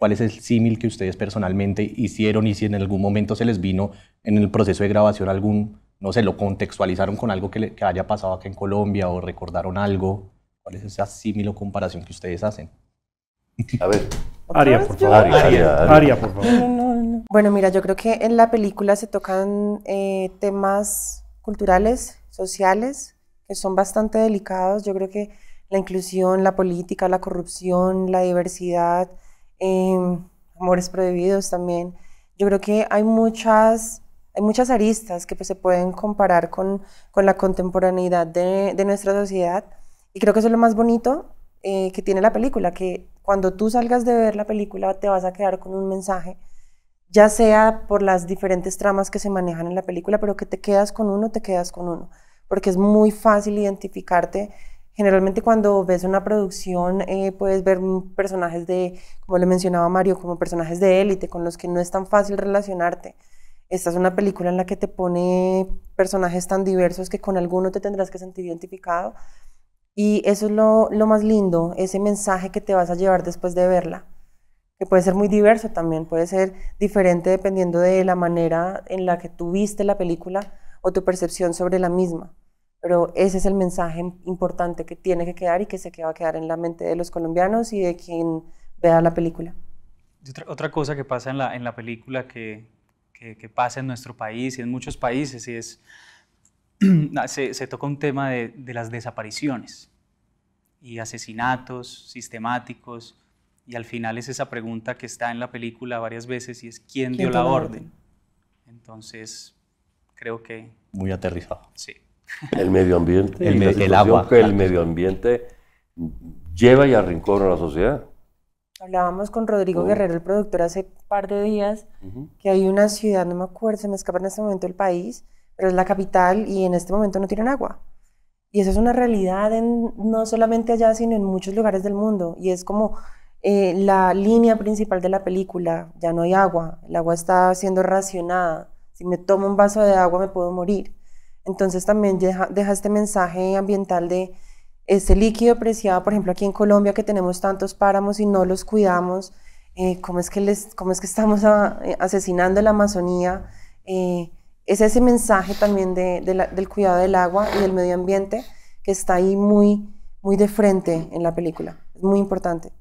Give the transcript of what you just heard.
¿Cuál es el símil que ustedes personalmente hicieron y si en algún momento se les vino en el proceso de grabación algún, no sé, lo contextualizaron con algo que, le, que haya pasado acá en Colombia o recordaron algo? ¿Cuál es esa símil o comparación que ustedes hacen? A ver. Aria, por favor. Aria, Aria, por favor. No, no, no. Bueno, mira, yo creo que en la película se tocan eh, temas culturales, sociales, que son bastante delicados. Yo creo que la inclusión, la política, la corrupción, la diversidad, Em, amores prohibidos también. Yo creo que hay muchas, hay muchas aristas que pues, se pueden comparar con, con la contemporaneidad de, de, nuestra sociedad y creo que eso es lo más bonito eh, que tiene la película, que cuando tú salgas de ver la película te vas a quedar con un mensaje, ya sea por las diferentes tramas que se manejan en la película, pero que te quedas con uno, te quedas con uno, porque es muy fácil identificarte Generalmente cuando ves una producción eh, puedes ver personajes de, como le mencionaba Mario, como personajes de élite con los que no es tan fácil relacionarte. Esta es una película en la que te pone personajes tan diversos que con alguno te tendrás que sentir identificado. Y eso es lo, lo más lindo, ese mensaje que te vas a llevar después de verla que puede ser muy diverso también, puede ser diferente dependiendo de la manera en la que tú viste la película o tu percepción sobre la misma. Pero ese es el mensaje importante que tiene que quedar y que se va a quedar en la mente de los colombianos y de quien vea la película. Otra, cosa que pasa en la, película que, pasa en nuestro país y en muchos países y es, se, se, toca un tema de, las desapariciones y asesinatos sistemáticos y al final es esa pregunta que está en la película varias veces y es ¿quién, dio la orden? Entonces creo que... Muy aterrizado. Sí. El medio ambiente. el, el agua. el medio ambiente lleva y arrincona a la sociedad. Hablábamos con Rodrigo Guerrero, el productor, hace un par de días, que hay una ciudad, no me acuerdo, se me escapa en este momento el país, pero es la capital y en este momento no tienen agua. Y eso es una realidad en, no solamente allá, sino en muchos lugares del mundo. Y es como eh, la línea principal de la película, ya no hay agua, el agua está siendo racionada. Si me tomo un vaso de agua me puedo morir. Entonces también deja, este mensaje ambiental de este líquido preciado, por ejemplo, aquí en Colombia que tenemos tantos páramos y no los cuidamos, eh, ¿cómo, es que estamos eh, asesinando la Amazonía? Eh, es ese mensaje también del cuidado del agua y del medio ambiente que está ahí muy, muy de frente en la película. Es muy importante.